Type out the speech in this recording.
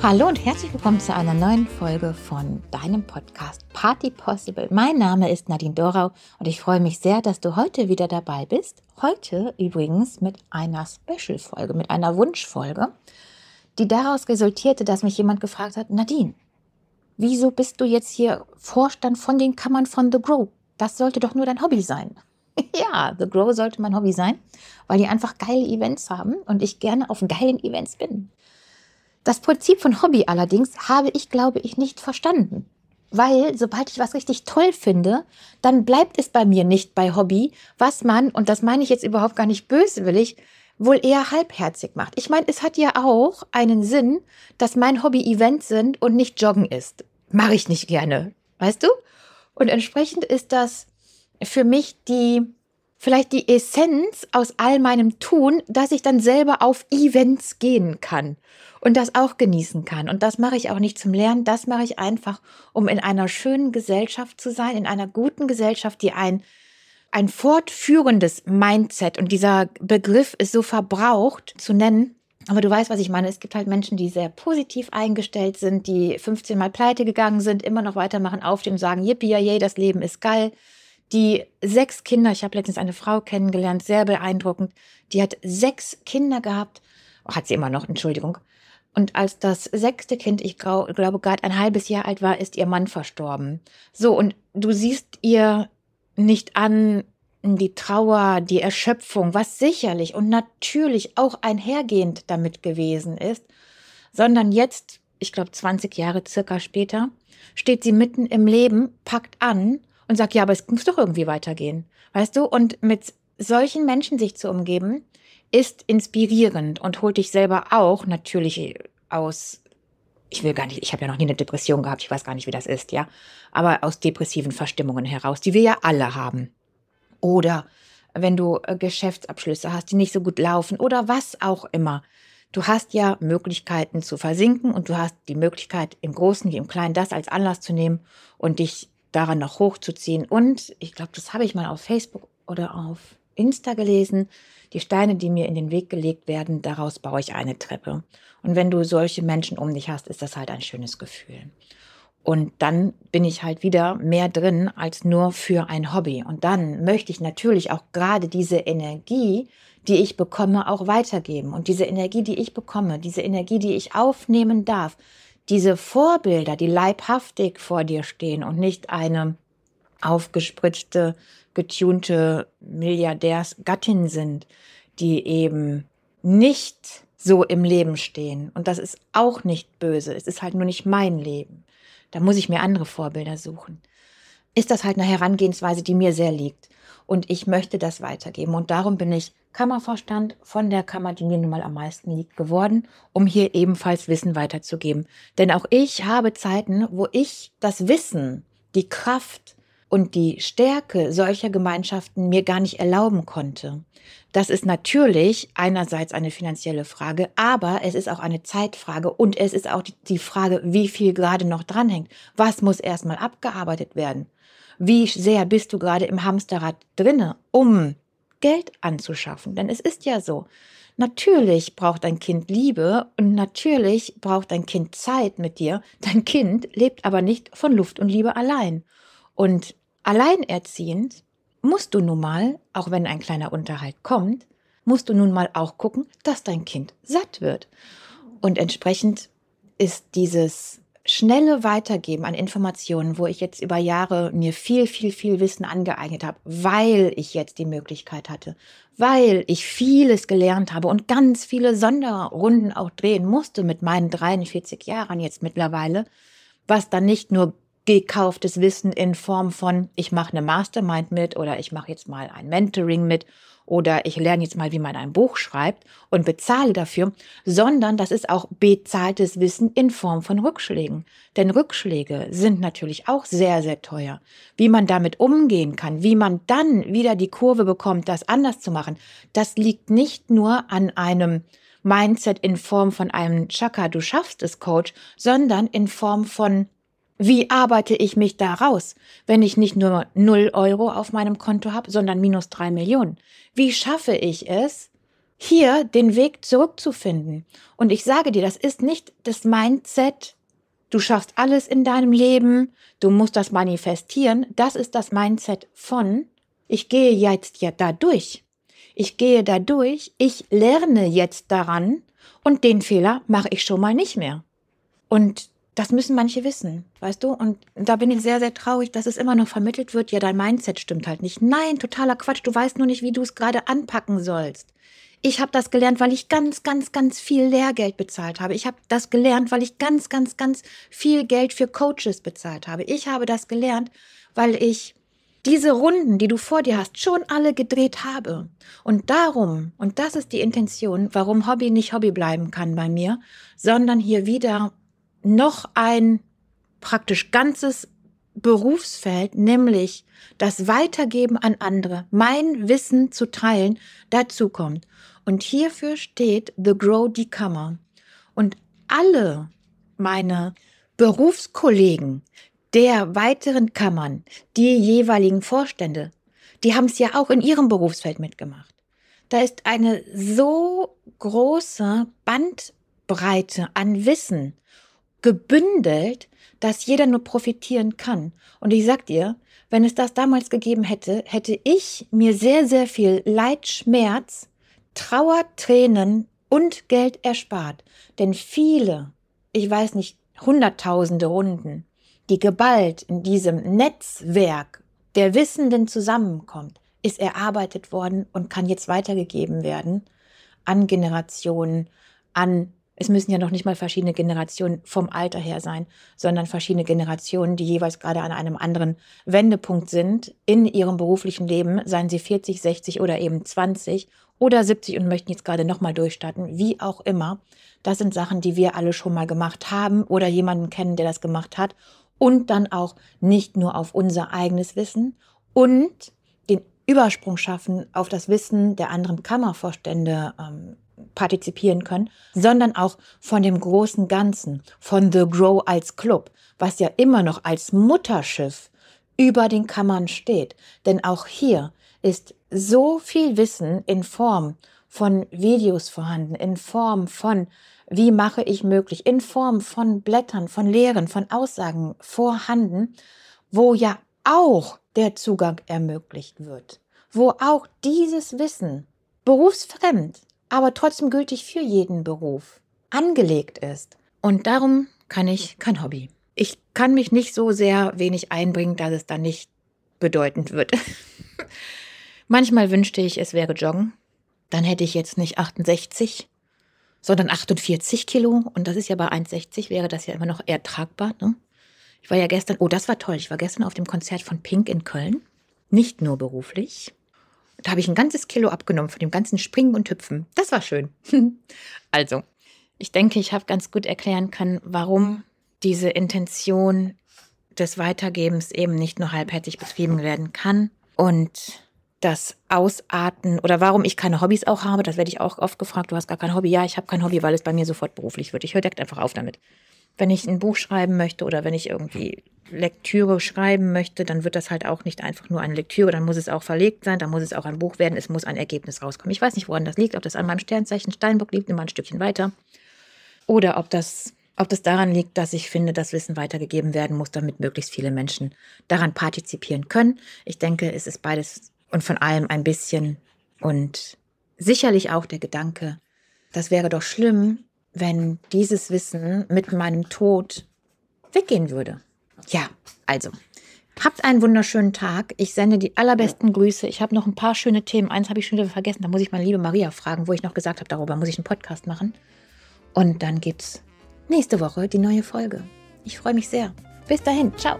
Hallo und herzlich willkommen zu einer neuen Folge von deinem Podcast Party Possible. Mein Name ist Nadine Dorau und ich freue mich sehr, dass du heute wieder dabei bist. Heute übrigens mit einer Special-Folge, mit einer Wunschfolge, die daraus resultierte, dass mich jemand gefragt hat, Nadine, wieso bist du jetzt hier Vorstand von den Kammern von The Grow? Das sollte doch nur dein Hobby sein. ja, The Grow sollte mein Hobby sein, weil die einfach geile Events haben und ich gerne auf geilen Events bin. Das Prinzip von Hobby allerdings habe ich, glaube ich, nicht verstanden. Weil sobald ich was richtig toll finde, dann bleibt es bei mir nicht bei Hobby, was man, und das meine ich jetzt überhaupt gar nicht böswillig, wohl eher halbherzig macht. Ich meine, es hat ja auch einen Sinn, dass mein Hobby Events sind und nicht Joggen ist. Mache ich nicht gerne, weißt du? Und entsprechend ist das für mich die vielleicht die Essenz aus all meinem Tun, dass ich dann selber auf Events gehen kann und das auch genießen kann. Und das mache ich auch nicht zum Lernen, das mache ich einfach, um in einer schönen Gesellschaft zu sein, in einer guten Gesellschaft, die ein, ein fortführendes Mindset, und dieser Begriff ist so verbraucht zu nennen, aber du weißt, was ich meine. Es gibt halt Menschen, die sehr positiv eingestellt sind, die 15 Mal pleite gegangen sind, immer noch weitermachen auf dem, sagen, yippie, yay, das Leben ist geil die sechs Kinder, ich habe letztens eine Frau kennengelernt, sehr beeindruckend, die hat sechs Kinder gehabt, oh, hat sie immer noch, Entschuldigung. Und als das sechste Kind, ich glaube, gerade ein halbes Jahr alt war, ist ihr Mann verstorben. So, und du siehst ihr nicht an, die Trauer, die Erschöpfung, was sicherlich und natürlich auch einhergehend damit gewesen ist, sondern jetzt, ich glaube 20 Jahre circa später, steht sie mitten im Leben, packt an und sage, ja, aber es muss doch irgendwie weitergehen. Weißt du? Und mit solchen Menschen sich zu umgeben, ist inspirierend und holt dich selber auch natürlich aus. Ich will gar nicht, ich habe ja noch nie eine Depression gehabt, ich weiß gar nicht, wie das ist, ja. Aber aus depressiven Verstimmungen heraus, die wir ja alle haben. Oder wenn du äh, Geschäftsabschlüsse hast, die nicht so gut laufen oder was auch immer. Du hast ja Möglichkeiten zu versinken und du hast die Möglichkeit, im Großen wie im Kleinen das als Anlass zu nehmen und dich daran noch hochzuziehen. Und ich glaube, das habe ich mal auf Facebook oder auf Insta gelesen. Die Steine, die mir in den Weg gelegt werden, daraus baue ich eine Treppe. Und wenn du solche Menschen um dich hast, ist das halt ein schönes Gefühl. Und dann bin ich halt wieder mehr drin als nur für ein Hobby. Und dann möchte ich natürlich auch gerade diese Energie, die ich bekomme, auch weitergeben. Und diese Energie, die ich bekomme, diese Energie, die ich aufnehmen darf, diese Vorbilder, die leibhaftig vor dir stehen und nicht eine aufgespritzte, getunte Milliardärsgattin sind, die eben nicht so im Leben stehen. Und das ist auch nicht böse. Es ist halt nur nicht mein Leben. Da muss ich mir andere Vorbilder suchen ist das halt eine Herangehensweise, die mir sehr liegt. Und ich möchte das weitergeben. Und darum bin ich Kammervorstand von der Kammer, die mir nun mal am meisten liegt, geworden, um hier ebenfalls Wissen weiterzugeben. Denn auch ich habe Zeiten, wo ich das Wissen, die Kraft, und die Stärke solcher Gemeinschaften mir gar nicht erlauben konnte. Das ist natürlich einerseits eine finanzielle Frage, aber es ist auch eine Zeitfrage und es ist auch die Frage, wie viel gerade noch dranhängt. Was muss erstmal abgearbeitet werden? Wie sehr bist du gerade im Hamsterrad drinne, um Geld anzuschaffen? Denn es ist ja so. Natürlich braucht dein Kind Liebe und natürlich braucht dein Kind Zeit mit dir. Dein Kind lebt aber nicht von Luft und Liebe allein. Und Alleinerziehend musst du nun mal, auch wenn ein kleiner Unterhalt kommt, musst du nun mal auch gucken, dass dein Kind satt wird. Und entsprechend ist dieses schnelle Weitergeben an Informationen, wo ich jetzt über Jahre mir viel, viel, viel Wissen angeeignet habe, weil ich jetzt die Möglichkeit hatte, weil ich vieles gelernt habe und ganz viele Sonderrunden auch drehen musste mit meinen 43 Jahren jetzt mittlerweile, was dann nicht nur gekauftes Wissen in Form von, ich mache eine Mastermind mit oder ich mache jetzt mal ein Mentoring mit oder ich lerne jetzt mal, wie man ein Buch schreibt und bezahle dafür, sondern das ist auch bezahltes Wissen in Form von Rückschlägen. Denn Rückschläge sind natürlich auch sehr, sehr teuer. Wie man damit umgehen kann, wie man dann wieder die Kurve bekommt, das anders zu machen, das liegt nicht nur an einem Mindset in Form von einem Chaka, du schaffst es Coach, sondern in Form von wie arbeite ich mich da raus, wenn ich nicht nur 0 Euro auf meinem Konto habe, sondern minus 3 Millionen? Wie schaffe ich es, hier den Weg zurückzufinden? Und ich sage dir, das ist nicht das Mindset, du schaffst alles in deinem Leben, du musst das manifestieren. Das ist das Mindset von, ich gehe jetzt ja dadurch. Ich gehe dadurch, ich lerne jetzt daran und den Fehler mache ich schon mal nicht mehr. Und das müssen manche wissen, weißt du? Und da bin ich sehr, sehr traurig, dass es immer noch vermittelt wird, ja, dein Mindset stimmt halt nicht. Nein, totaler Quatsch, du weißt nur nicht, wie du es gerade anpacken sollst. Ich habe das gelernt, weil ich ganz, ganz, ganz viel Lehrgeld bezahlt habe. Ich habe das gelernt, weil ich ganz, ganz, ganz viel Geld für Coaches bezahlt habe. Ich habe das gelernt, weil ich diese Runden, die du vor dir hast, schon alle gedreht habe. Und darum, und das ist die Intention, warum Hobby nicht Hobby bleiben kann bei mir, sondern hier wieder noch ein praktisch ganzes Berufsfeld, nämlich das Weitergeben an andere, mein Wissen zu teilen, dazukommt. Und hierfür steht The Grow Decomer. Und alle meine Berufskollegen der weiteren Kammern, die jeweiligen Vorstände, die haben es ja auch in ihrem Berufsfeld mitgemacht. Da ist eine so große Bandbreite an Wissen gebündelt, dass jeder nur profitieren kann. Und ich sag dir, wenn es das damals gegeben hätte, hätte ich mir sehr, sehr viel Leid, Schmerz, Trauer, Tränen und Geld erspart. Denn viele, ich weiß nicht, hunderttausende Runden, die geballt in diesem Netzwerk der Wissenden zusammenkommt, ist erarbeitet worden und kann jetzt weitergegeben werden an Generationen, an es müssen ja noch nicht mal verschiedene Generationen vom Alter her sein, sondern verschiedene Generationen, die jeweils gerade an einem anderen Wendepunkt sind in ihrem beruflichen Leben, seien sie 40, 60 oder eben 20 oder 70 und möchten jetzt gerade nochmal durchstarten, wie auch immer. Das sind Sachen, die wir alle schon mal gemacht haben oder jemanden kennen, der das gemacht hat. Und dann auch nicht nur auf unser eigenes Wissen und den Übersprung schaffen auf das Wissen der anderen Kammervorstände ähm, partizipieren können, sondern auch von dem großen Ganzen, von The Grow als Club, was ja immer noch als Mutterschiff über den Kammern steht. Denn auch hier ist so viel Wissen in Form von Videos vorhanden, in Form von wie mache ich möglich, in Form von Blättern, von Lehren, von Aussagen vorhanden, wo ja auch der Zugang ermöglicht wird, wo auch dieses Wissen berufsfremd aber trotzdem gültig für jeden Beruf angelegt ist. Und darum kann ich kein Hobby. Ich kann mich nicht so sehr wenig einbringen, dass es dann nicht bedeutend wird. Manchmal wünschte ich, es wäre Joggen. Dann hätte ich jetzt nicht 68, sondern 48 Kilo. Und das ist ja bei 1,60 wäre das ja immer noch eher tragbar. Ne? Ich war ja gestern, oh, das war toll. Ich war gestern auf dem Konzert von Pink in Köln. Nicht nur beruflich. Da habe ich ein ganzes Kilo abgenommen von dem ganzen Springen und Hüpfen. Das war schön. also, ich denke, ich habe ganz gut erklären können, warum diese Intention des Weitergebens eben nicht nur halbherzig betrieben werden kann und das Ausarten oder warum ich keine Hobbys auch habe, das werde ich auch oft gefragt. Du hast gar kein Hobby. Ja, ich habe kein Hobby, weil es bei mir sofort beruflich wird. Ich höre direkt einfach auf damit wenn ich ein Buch schreiben möchte oder wenn ich irgendwie Lektüre schreiben möchte, dann wird das halt auch nicht einfach nur eine Lektüre, dann muss es auch verlegt sein, dann muss es auch ein Buch werden, es muss ein Ergebnis rauskommen. Ich weiß nicht, woran das liegt, ob das an meinem Sternzeichen Steinbock liegt, immer ein Stückchen weiter. Oder ob das, ob das daran liegt, dass ich finde, dass Wissen weitergegeben werden muss, damit möglichst viele Menschen daran partizipieren können. Ich denke, es ist beides und von allem ein bisschen und sicherlich auch der Gedanke, das wäre doch schlimm, wenn dieses Wissen mit meinem Tod weggehen würde. Ja, also. Habt einen wunderschönen Tag. Ich sende die allerbesten Grüße. Ich habe noch ein paar schöne Themen. Eins habe ich schon wieder vergessen. Da muss ich meine liebe Maria fragen, wo ich noch gesagt habe, darüber muss ich einen Podcast machen. Und dann gibt es nächste Woche die neue Folge. Ich freue mich sehr. Bis dahin. Ciao.